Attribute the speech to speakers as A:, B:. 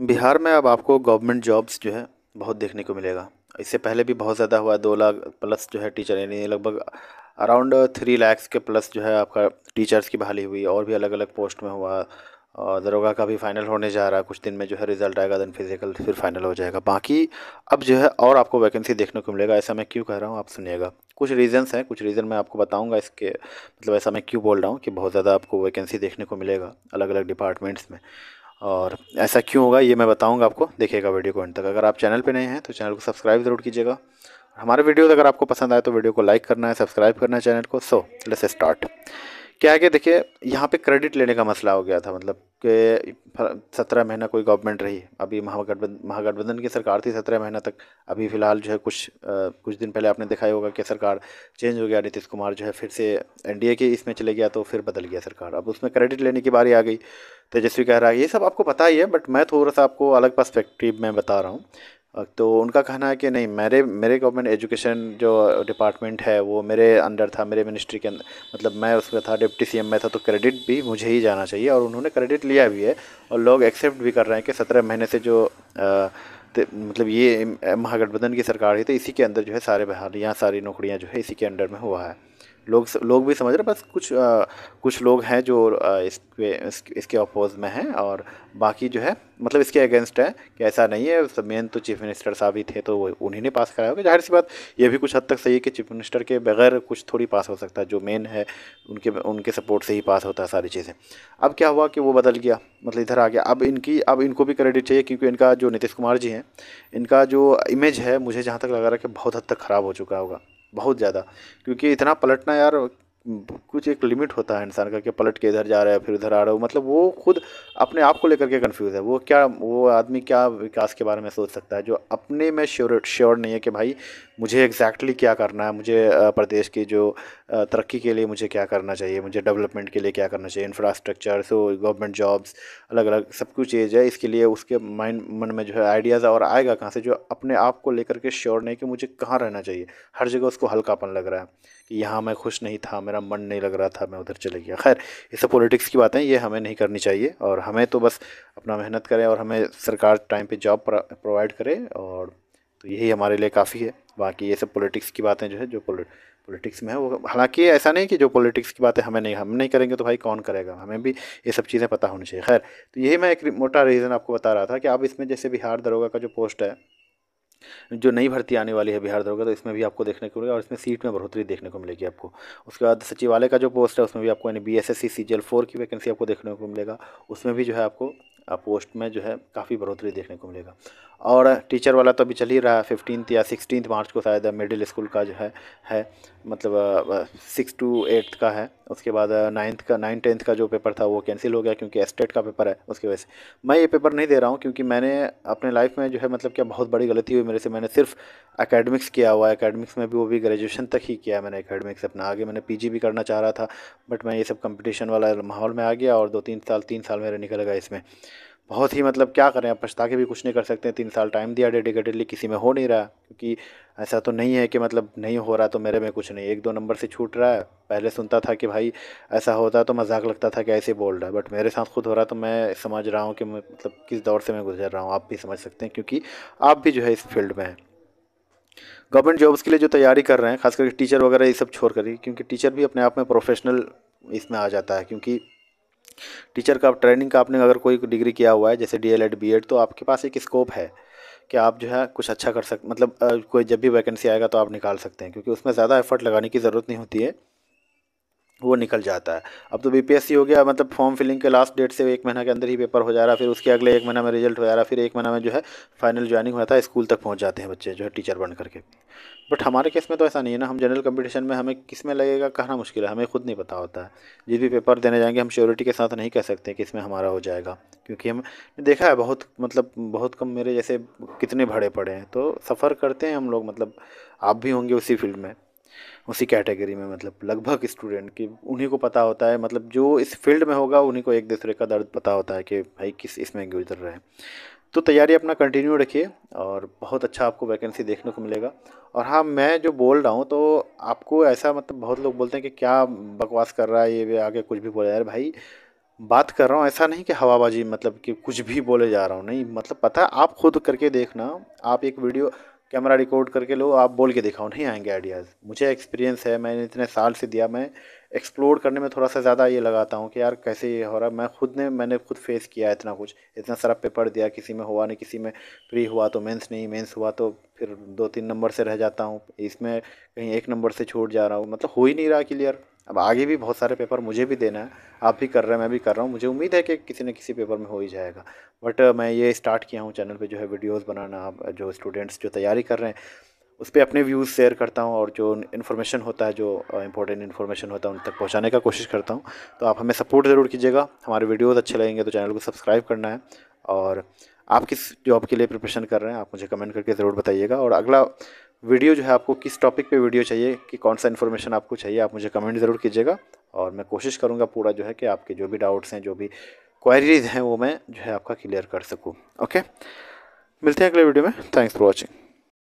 A: बिहार में अब आपको गवर्नमेंट जॉब्स जो है बहुत देखने को मिलेगा इससे पहले भी बहुत ज़्यादा हुआ दो लाख प्लस जो है टीचर यानी लगभग अराउंड थ्री लैक्स के प्लस जो है आपका टीचर्स की बहाली हुई और भी अलग अलग पोस्ट में हुआ और दरोगा का भी फाइनल होने जा रहा है कुछ दिन में जो है रिजल्ट आएगा दैन फिजिकल फिर फाइनल हो जाएगा बाकी अब जो है और आपको वैकेंसी देखने को मिलेगा ऐसा मैं क्यों कह रहा हूँ आप सुनिएगा कुछ रीजंस हैं कुछ रीज़न मैं आपको बताऊंगा इसके मतलब ऐसा मैं क्यों बोल रहा हूँ कि बहुत ज़्यादा आपको वैकेंसी देखने को मिलेगा अलग अलग डिपार्टमेंट्स में और ऐसा क्यों होगा ये मैं बताऊंगा आपको देखिएगा वीडियो को एंड तक अगर आप चैनल पे नए हैं तो चैनल को सब्सक्राइब ज़रूर कीजिएगा हमारे वीडियोज़ अगर आपको पसंद आए तो वीडियो को लाइक करना है सब्सक्राइब करना है चैनल को सो लेट्स स्टार्ट क्या है कि देखिए यहाँ पे क्रेडिट लेने का मसला हो गया था मतलब कि सत्रह महीना कोई गवर्नमेंट रही अभी महागठबंधन महागठबंधन की सरकार थी सत्रह महीना तक अभी फ़िलहाल जो है कुछ आ, कुछ दिन पहले आपने दिखाई होगा कि सरकार चेंज हो गया नीतीश कुमार जो है फिर से एनडीए के इसमें चले गया तो फिर बदल गया सरकार अब उसमें क्रेडिट लेने की बारी आ गई तेजस्वी कह रहा है ये सब आपको पता ही है बट मैं थोड़ा सा आपको अलग परस्पेक्टिव में बता रहा हूँ तो उनका कहना है कि नहीं मेरे मेरे गवर्नमेंट एजुकेशन जो डिपार्टमेंट है वो मेरे अंडर था मेरे मिनिस्ट्री के अंदर मतलब मैं उसमें था डिप्टी सीएम में था तो क्रेडिट भी मुझे ही जाना चाहिए और उन्होंने क्रेडिट लिया भी है और लोग एक्सेप्ट भी कर रहे हैं कि सत्रह महीने से जो आ, मतलब ये महागठबंधन की सरकार ही तो इसी के अंदर जो है सारे यहाँ सारी नौकरियाँ जो है इसी के अंडर में हुआ है लोग लोग भी समझ रहे बस कुछ आ, कुछ लोग हैं जो आ, इसके इसके अपोज में हैं और बाकी जो है मतलब इसके अगेंस्ट है कि ऐसा नहीं है मेन तो चीफ मिनिस्टर साहब ही थे तो वो उन्हीं ने पास कराया होगा जाहिर सी बात ये भी कुछ हद तक सही है कि चीफ मिनिस्टर के बगैर कुछ थोड़ी पास हो सकता है जो मेन है उनके उनके सपोर्ट से ही पास होता है सारी चीज़ें अब क्या हुआ कि वो बदल गया मतलब इधर आ गया अब इनकी अब इनको भी क्रेडिट चाहिए क्योंकि इनका जो नीतीश कुमार जी हैं इनका जो इमेज है मुझे जहाँ तक लगा रहा है कि बहुत हद तक ख़राब हो चुका होगा बहुत ज़्यादा क्योंकि इतना पलटना यार कुछ एक लिमिट होता है इंसान का कि पलट के इधर जा रहा है फिर उधर आ रहा हो मतलब वो खुद अपने आप को लेकर के कंफ्यूज है वो क्या वो आदमी क्या विकास के बारे में सोच सकता है जो अपने में श्योर श्योर नहीं है कि भाई मुझे एग्जैक्टली exactly क्या करना है मुझे प्रदेश की जो तरक्की के लिए मुझे क्या करना चाहिए मुझे डेवलपमेंट के लिए क्या करना चाहिए इंफ्रास्ट्रक्चर सो गवर्नमेंट जॉब्स अलग अलग सब कुछ चीज़ है इसके लिए उसके माइंड मन में जो है आइडियाज़ और आएगा कहाँ से जो अपने आप को लेकर के श्योर नहीं कि मुझे कहाँ रहना चाहिए हर जगह उसको हल्कापन लग रहा है कि यहाँ मैं खुश नहीं था मेरा मेरा मन नहीं लग रहा था मैं उधर चले गया खैर ये सब पॉलिटिक्स की बातें ये हमें नहीं करनी चाहिए और हमें तो बस अपना मेहनत करें और हमें सरकार टाइम पे जॉब प्रोवाइड करे और तो यही हमारे लिए काफ़ी है बाकी ये सब पॉलिटिक्स की बातें जो है जो पॉलिटिक्स में है वो हालांकि ऐसा नहीं कि जो पॉलिटिक्स की बातें हमें नहीं हम नहीं करेंगे तो भाई कौन करेगा हमें भी ये सब चीज़ें पता होनी चाहिए खैर तो यही मैं एक मोटा रीज़न आपको बता रहा था कि आप इसमें जैसे बिहार दरोगा का जो पोस्ट है जो नई भर्ती आने वाली है बिहार दरोगा तो इसमें भी आपको देखने को मिलेगा और इसमें सीट में बढ़ोतरी देखने को मिलेगी आपको उसके बाद सचिवालय का जो पोस्ट है उसमें भी आपको यानी B S S C C four की वैकेंसी आपको देखने को मिलेगा उसमें भी जो है आपको पोस्ट में जो है काफ़ी बढ़ोतरी देखने को मिलेगा और टीचर वाला तो अभी चल ही रहा है फिफ्टीथ या सिक्सटीन मार्च को शायद मिडिल स्कूल का जो है है मतलब सिक्स टू एट्थ का है उसके बाद नाइन्थ का नाइन टेंथ का जो पेपर था वो कैंसिल हो गया क्योंकि एस्टेट का पेपर है उसकी वजह से मैं ये पेपर नहीं दे रहा हूँ क्योंकि मैंने अपने लाइफ में जो है मतलब क्या बहुत बड़ी गलती हुई मेरे से मैंने सिर्फ अकेडमिक्स किया हुआ है अकेडमिक्स में भी वो भी ग्रेजुएशन तक ही किया है मैंने अकेडमिक्स अपना आगे मैंने पी भी करना चाह रहा था बट मैं ये सब कम्पटिशन वाला माहौल में आ गया और दो तीन साल तीन साल मेरे निकल गए इसमें बहुत ही मतलब क्या करें आप पछता के भी कुछ नहीं कर सकते तीन साल टाइम दिया डेडिकेटेडली किसी में हो नहीं रहा क्योंकि ऐसा तो नहीं है कि मतलब नहीं हो रहा तो मेरे में कुछ नहीं एक दो नंबर से छूट रहा है पहले सुनता था कि भाई ऐसा होता तो मजाक लगता था कि ऐसे बोल रहा है बट मेरे साथ खुद हो रहा तो मैं समझ रहा हूँ कि मतलब किस दौर से मैं गुजर रहा हूँ आप भी समझ सकते हैं क्योंकि आप भी जो है इस फील्ड में हैं गवर्नमेंट जॉब्स के लिए जो तैयारी कर रहे हैं खास करके टीचर वगैरह ये सब छोड़ कर क्योंकि टीचर भी अपने आप में प्रोफेशनल इसमें आ जाता है क्योंकि टीचर का ट्रेनिंग का आपने अगर कोई डिग्री किया हुआ है जैसे D L Ed B Ed तो आपके पास एक स्कोप है कि आप जो है कुछ अच्छा कर सकते मतलब कोई जब भी वैकेंसी आएगा तो आप निकाल सकते हैं क्योंकि उसमें ज़्यादा एफर्ट लगाने की ज़रूरत नहीं होती है वो निकल जाता है अब तो बीपीएससी हो गया मतलब फॉर्म फिलिंग के लास्ट डेट से एक महीना के अंदर ही पेपर हो जा रहा है फिर उसके अगले एक महीना में रिजल्ट हो जा रहा है फिर एक महीना में जो है फाइनल ज्वाइनिंग होता है स्कूल तक पहुंच जाते हैं बच्चे जो है टीचर बन करके बट हमारे केस में तो ऐसा नहीं है ना हम जनरल कंपटीशन में हमें किस में लगेगा कहना मुश्किल है हमें खुद नहीं पता होता है जिस भी पेपर देने जाएंगे हम श्योरिटी के साथ नहीं कह सकते कि इसमें हमारा हो जाएगा क्योंकि हम देखा है बहुत मतलब बहुत कम मेरे जैसे कितने भड़े पड़े हैं तो सफ़र करते हैं हम लोग मतलब आप भी होंगे उसी फील्ड में उसी कैटेगरी में मतलब लगभग स्टूडेंट कि उन्हीं को पता होता है मतलब जो इस फील्ड में होगा उन्हीं को एक दूसरे का दर्द पता होता है कि भाई किस इसमें गुजर रहे हैं तो तैयारी अपना कंटिन्यू रखिए और बहुत अच्छा आपको वैकेंसी देखने को मिलेगा और हाँ मैं जो बोल रहा हूँ तो आपको ऐसा मतलब बहुत लोग बोलते हैं कि क्या बकवास कर रहा है ये वे आगे कुछ भी बोले यार भाई बात कर रहा हूँ ऐसा नहीं कि हवाबाजी मतलब कि कुछ भी बोले जा रहा हूँ नहीं मतलब पता आप खुद करके देखना आप एक वीडियो कैमरा रिकॉर्ड करके लो आप बोल के दिखाओ नहीं आएंगे आइडियाज़ मुझे एक्सपीरियंस है मैंने इतने साल से दिया मैं एक्सप्लोर करने में थोड़ा सा ज़्यादा ये लगाता हूँ कि यार कैसे ये हो रहा है मैं खुद ने मैंने खुद फेस किया इतना कुछ इतना सारा पेपर दिया किसी में हुआ नहीं किसी में फ्री हुआ तो मेंस नहीं मेंस हुआ तो फिर दो तीन नंबर से रह जाता हूँ इसमें कहीं एक नंबर से छूट जा रहा हूँ मतलब हो ही नहीं रहा क्लियर अब आगे भी बहुत सारे पेपर मुझे भी देना है आप भी कर रहे हैं मैं भी कर रहा हूँ मुझे उम्मीद है कि किसी न किसी पेपर में हो ही जाएगा बट मैं ये स्टार्ट किया हूँ चैनल पे जो है वीडियोस बनाना जो स्टूडेंट्स जो तैयारी कर रहे हैं उस पर अपने व्यूज़ शेयर करता हूँ और जो इन्फॉर्मेशन होता है जो इंपॉर्टेंट इन्फॉर्मेशन होता है उन तक पहुँचाने का कोशिश करता हूँ तो आप हमें सपोर्ट ज़रूर कीजिएगा हमारे वीडियोज़ अच्छे लगेंगे तो चैनल को सब्सक्राइब करना है और आप किस जॉब के लिए प्रिपरेशन कर रहे हैं आप मुझे कमेंट करके ज़रूर बताइएगा और अगला वीडियो जो है आपको किस टॉपिक पे वीडियो चाहिए कि कौन सा इन्फॉर्मेशन आपको चाहिए आप मुझे कमेंट ज़रूर कीजिएगा और मैं कोशिश करूँगा पूरा जो है कि आपके जो भी डाउट्स हैं जो भी क्वारीज हैं वो मैं जो है आपका क्लियर कर सकूँ ओके मिलते हैं अगले वीडियो में थैंक्स फॉर वॉचिंग